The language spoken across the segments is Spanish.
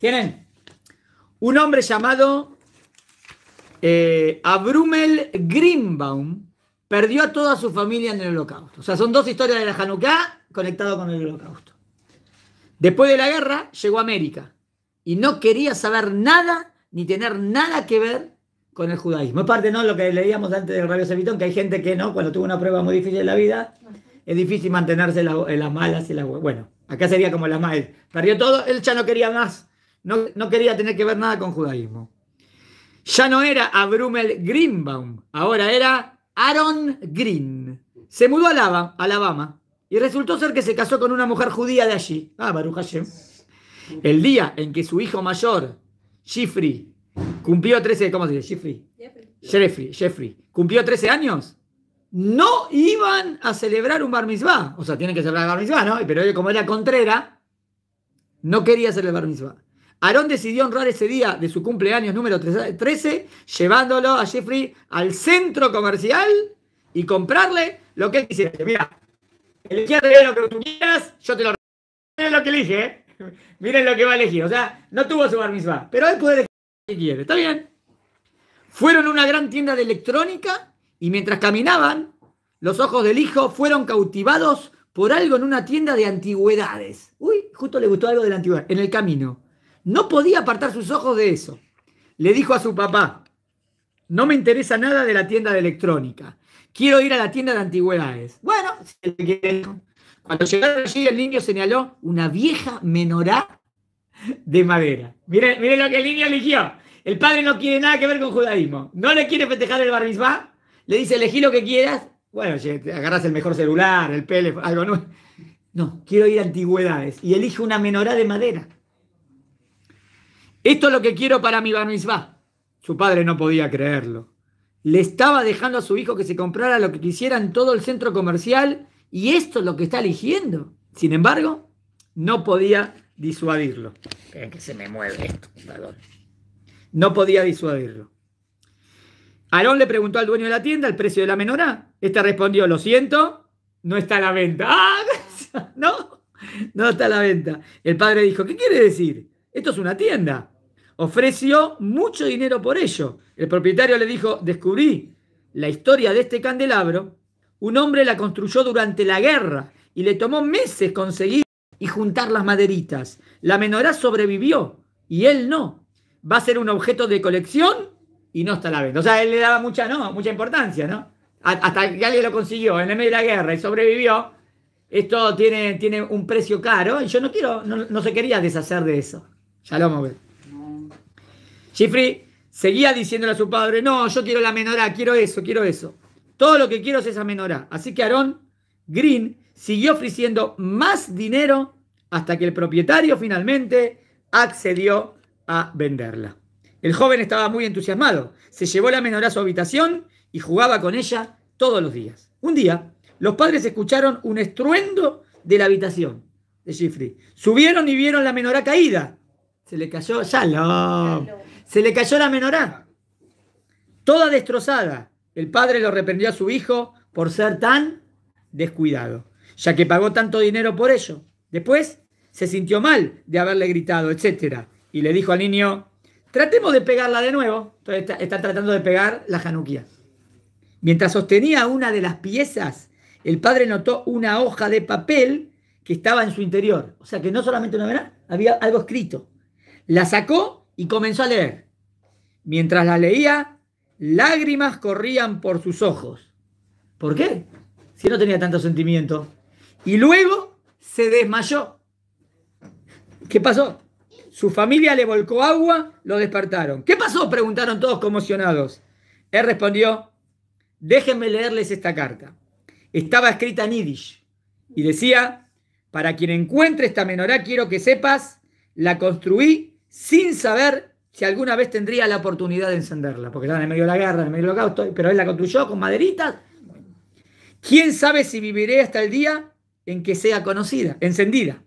Tienen un hombre llamado eh, Abrumel Grimbaum perdió a toda su familia en el holocausto. O sea, son dos historias de la Hanukkah conectadas con el holocausto. Después de la guerra, llegó a América y no quería saber nada ni tener nada que ver con el judaísmo. es parte ¿no? Lo que leíamos antes del Radio Sevitón, que hay gente que no, cuando tuvo una prueba muy difícil en la vida, es difícil mantenerse en, las malas y las Bueno, acá sería como las malas. Perdió todo, él ya no quería más. No, quería tener que ver nada con judaísmo. Ya no era Abrumel Greenbaum, ahora era Aaron Green. Se mudó a Alabama, y resultó ser que se casó con una mujer judía de allí. Ah, Baruch Hashem. El día en que su hijo mayor, Jeffrey cumplió 13, ¿cómo se dice? Jeffrey, cumplió 13 años, no iban a celebrar un bar mitzvah. O sea, tienen que celebrar el bar mitzvah, ¿no? Pero como era contrera, no quería celebrar el bar mitzvah. Aarón decidió honrar ese día de su cumpleaños número 13, llevándolo a Jeffrey al centro comercial y comprarle lo que él quisiera. Mira, elegí lo que tú quieras, yo te lo Miren lo que elige, ¿eh? Miren lo que va a elegir. O sea, no tuvo su bar pero él puede elegir lo que quiere. ¿Está bien? Fueron a una gran tienda de electrónica y mientras caminaban, los ojos del hijo fueron cautivados por algo en una tienda de antigüedades. Uy, justo le gustó algo de la antigüedad. En el camino. No podía apartar sus ojos de eso. Le dijo a su papá, no me interesa nada de la tienda de electrónica. Quiero ir a la tienda de antigüedades. Bueno, cuando llegaron allí, el niño señaló una vieja menorá de madera. Miren, lo que el niño eligió. El padre no quiere nada que ver con judaísmo. No le quiere festejar el bar Le dice, elegí lo que quieras. Bueno, te agarras el mejor celular, el pele, algo nuevo. No, quiero ir a antigüedades. Y elige una menorá de madera. Esto es lo que quiero para mi Bar Su padre no podía creerlo. Le estaba dejando a su hijo que se comprara lo que quisiera en todo el centro comercial y esto es lo que está eligiendo. Sin embargo, no podía disuadirlo. que se me mueve esto, perdón. No podía disuadirlo. Aarón le preguntó al dueño de la tienda el precio de la menorá. Esta respondió, lo siento, no está a la venta. Ah, no, no está a la venta. El padre dijo, ¿qué quiere decir? Esto es una tienda ofreció mucho dinero por ello. El propietario le dijo, descubrí la historia de este candelabro, un hombre la construyó durante la guerra y le tomó meses conseguir y juntar las maderitas. La menorá sobrevivió y él no. Va a ser un objeto de colección y no está a la venta. O sea, él le daba mucha, mucha importancia, ¿no? Hasta que alguien lo consiguió en el medio de la guerra y sobrevivió. Esto tiene, tiene un precio caro y yo no quiero, no, se quería deshacer de eso. Shalom, Chifri seguía diciéndole a su padre, no, yo quiero la menorá, quiero eso, quiero eso. Todo lo que quiero es esa menorá. Así que Aarón Green siguió ofreciendo más dinero hasta que el propietario finalmente accedió a venderla. El joven estaba muy entusiasmado. Se llevó la menorá a su habitación y jugaba con ella todos los días. Un día, los padres escucharon un estruendo de la habitación de chifri Subieron y vieron la menorá caída. Se le cayó. ¡Shalom! Se le cayó la menorá, toda destrozada. El padre lo reprendió a su hijo por ser tan descuidado, ya que pagó tanto dinero por ello. Después se sintió mal de haberle gritado, etc. Y le dijo al niño, tratemos de pegarla de nuevo. Entonces está, tratando de pegar la januquía. Mientras sostenía una de las piezas, el padre notó una hoja de papel que estaba en su interior. O sea que no solamente una menorá, había algo escrito. La sacó y comenzó a leer. Mientras la leía, lágrimas corrían por sus ojos. ¿Por qué? Si no tenía tanto sentimiento. Y luego se desmayó. ¿Qué pasó? Su familia le volcó agua, lo despertaron. ¿Qué pasó? Preguntaron todos conmocionados. Él respondió, déjenme leerles esta carta. Estaba escrita en Yiddish y decía, para quien encuentre esta menorá quiero que sepas, la construí sin saber si alguna vez tendría la oportunidad de encenderla, porque estaba en medio de la guerra, en medio del holocausto, pero él la construyó con maderitas. ¿Quién sabe si viviré hasta el día en que sea conocida, encendida?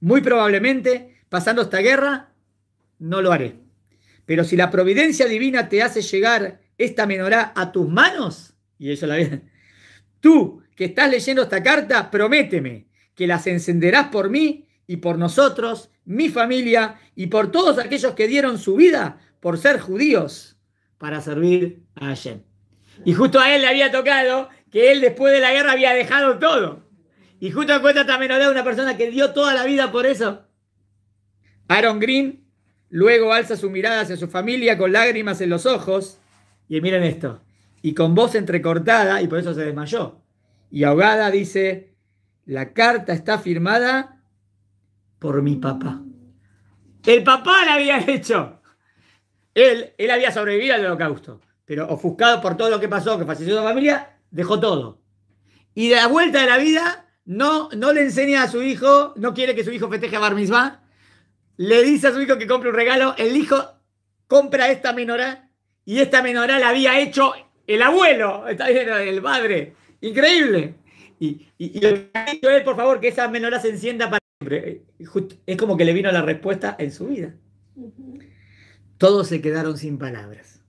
Muy probablemente, pasando esta guerra, no lo haré. Pero si la providencia divina te hace llegar esta menorá a tus manos, y eso la tú que estás leyendo esta carta, prométeme que las encenderás por mí y por nosotros, mi familia y por todos aquellos que dieron su vida por ser judíos para servir a Hashem. Y justo a él le había tocado que él después de la guerra había dejado todo. Y justo cuenta también da una persona que dio toda la vida por eso. Aaron Green luego alza su mirada hacia su familia con lágrimas en los ojos. Y miren esto. Y con voz entrecortada, y por eso se desmayó. Y ahogada dice, la carta está firmada por mi papá. El papá la había hecho. Él, había sobrevivido al holocausto, pero ofuscado por todo lo que pasó, que falleció su familia, dejó todo. Y de la vuelta de la vida, no, no le enseña a su hijo, no quiere que su hijo festeje a Bar le dice a su hijo que compre un regalo, el hijo compra esta menorá y esta menorá la había hecho el abuelo, está el padre. Increíble. Y, y, él, por favor, que esa menorá se encienda para eh, es como que le vino la respuesta en su vida. Todos se quedaron sin palabras.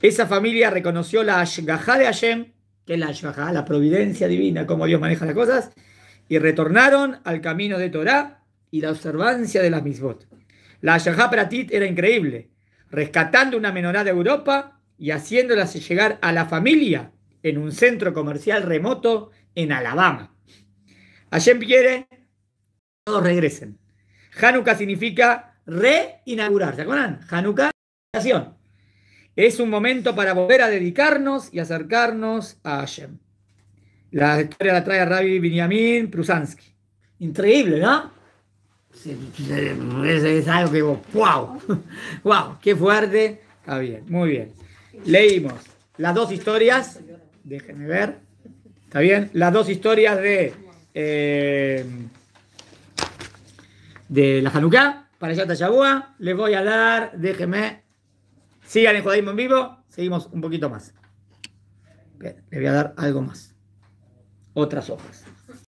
Esa familia reconoció la Ashgajá de Hashem, que es la Ashgajá, la providencia divina, cómo Dios maneja las cosas, y retornaron al camino de Torá y la observancia de las misbot. La para Pratit era increíble, rescatando una menorá de Europa y haciéndolas llegar a la familia en un centro comercial remoto en Alabama. Hashem quiere todos regresen. Hanukkah significa reinaugurar. ¿Se acuerdan? Hanukkah, Es un momento para volver a dedicarnos y acercarnos a Hashem. La historia la trae Rabbi Binyamin Prusansky. Increíble, ¿no? Es algo que wow, wow, qué fuerte. Está bien, muy bien. Leímos las dos historias, déjenme ver, está bien, las dos historias de... Eh, de la Janucá para allá Tachagua Les voy a dar, déjenme, sigan el judaísmo en vivo, seguimos un poquito más. Bien, les voy a dar algo más. Otras hojas.